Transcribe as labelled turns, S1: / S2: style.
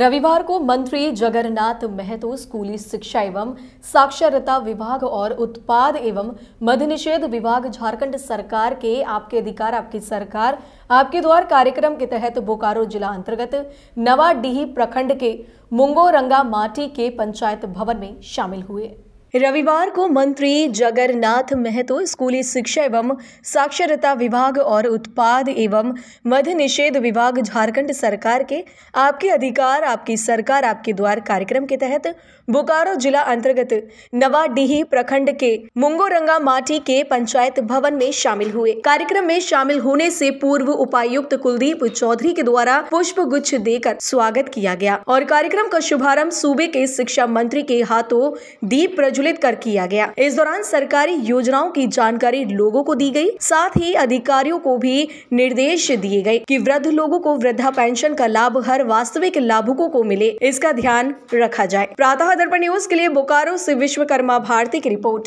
S1: रविवार को मंत्री जगन्नाथ महतो स्कूली शिक्षा एवं साक्षरता विभाग और उत्पाद एवं निषेध विभाग झारखंड सरकार के आपके अधिकार आपकी सरकार आपके द्वार कार्यक्रम के तहत बोकारो जिला अंतर्गत नवाडीही प्रखंड के मुंगोरंगा माटी के पंचायत भवन में शामिल हुए रविवार को मंत्री जगरनाथ महतो स्कूली शिक्षा एवं साक्षरता विभाग और उत्पाद एवं मध्य निषेध विभाग झारखंड सरकार के आपके अधिकार आपकी सरकार आपके द्वार कार्यक्रम के तहत बोकारो जिला अंतर्गत नवाडीही प्रखंड के मुंगोरंगा माटी के पंचायत भवन में शामिल हुए कार्यक्रम में शामिल होने से पूर्व उपायुक्त कुलदीप चौधरी के द्वारा पुष्प गुच्छ देकर स्वागत किया गया और कार्यक्रम का शुभारम्भ सूबे के शिक्षा मंत्री के हाथों दीप प्रज्वलित कर किया गया इस दौरान सरकारी योजनाओं की जानकारी लोगों को दी गई साथ ही अधिकारियों को भी निर्देश दिए गए कि वृद्ध लोगों को वृद्धा पेंशन का लाभ हर वास्तविक लाभुकों को मिले इसका ध्यान रखा जाए प्रातः दर्पण न्यूज के लिए बोकारो ऐसी विश्वकर्मा भारती की रिपोर्ट